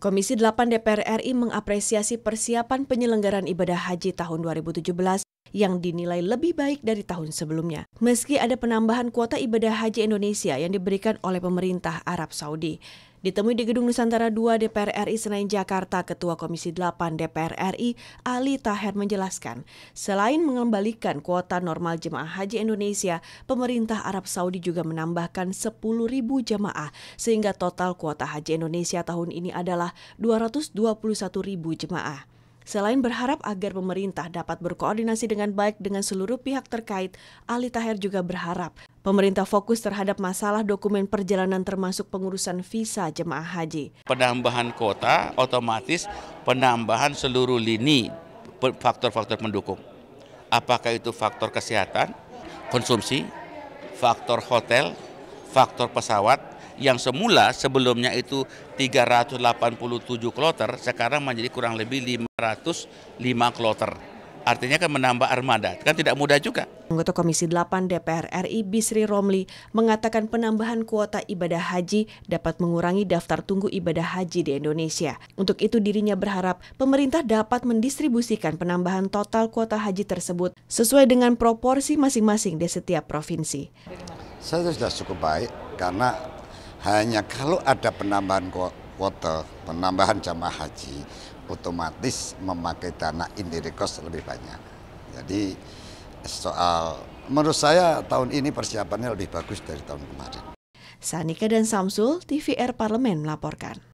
Komisi 8 DPR RI mengapresiasi persiapan penyelenggaraan ibadah haji tahun 2017 yang dinilai lebih baik dari tahun sebelumnya. Meski ada penambahan kuota ibadah haji Indonesia yang diberikan oleh pemerintah Arab Saudi, Ditemui di Gedung Nusantara II DPR RI Senayan Jakarta, Ketua Komisi 8 DPR RI Ali Taher menjelaskan, selain mengembalikan kuota normal jemaah haji Indonesia, pemerintah Arab Saudi juga menambahkan 10.000 jemaah sehingga total kuota haji Indonesia tahun ini adalah 221.000 jemaah. Selain berharap agar pemerintah dapat berkoordinasi dengan baik dengan seluruh pihak terkait, Ali Taher juga berharap pemerintah fokus terhadap masalah dokumen perjalanan termasuk pengurusan visa jemaah haji. Penambahan kota otomatis penambahan seluruh lini faktor-faktor pendukung. Apakah itu faktor kesehatan, konsumsi, faktor hotel, faktor pesawat, yang semula sebelumnya itu 387 kloter sekarang menjadi kurang lebih 505 kloter. Artinya kan menambah armada, kan tidak mudah juga. Anggota Komisi 8 DPR RI Bisri Romli mengatakan penambahan kuota ibadah haji dapat mengurangi daftar tunggu ibadah haji di Indonesia. Untuk itu dirinya berharap pemerintah dapat mendistribusikan penambahan total kuota haji tersebut sesuai dengan proporsi masing-masing di setiap provinsi. Saya sudah cukup baik karena hanya kalau ada penambahan kuota, penambahan jamaah haji, otomatis memakai dana indirect cost lebih banyak. Jadi soal menurut saya tahun ini persiapannya lebih bagus dari tahun kemarin. Sanika dan Samsul, TVR Parlemen melaporkan.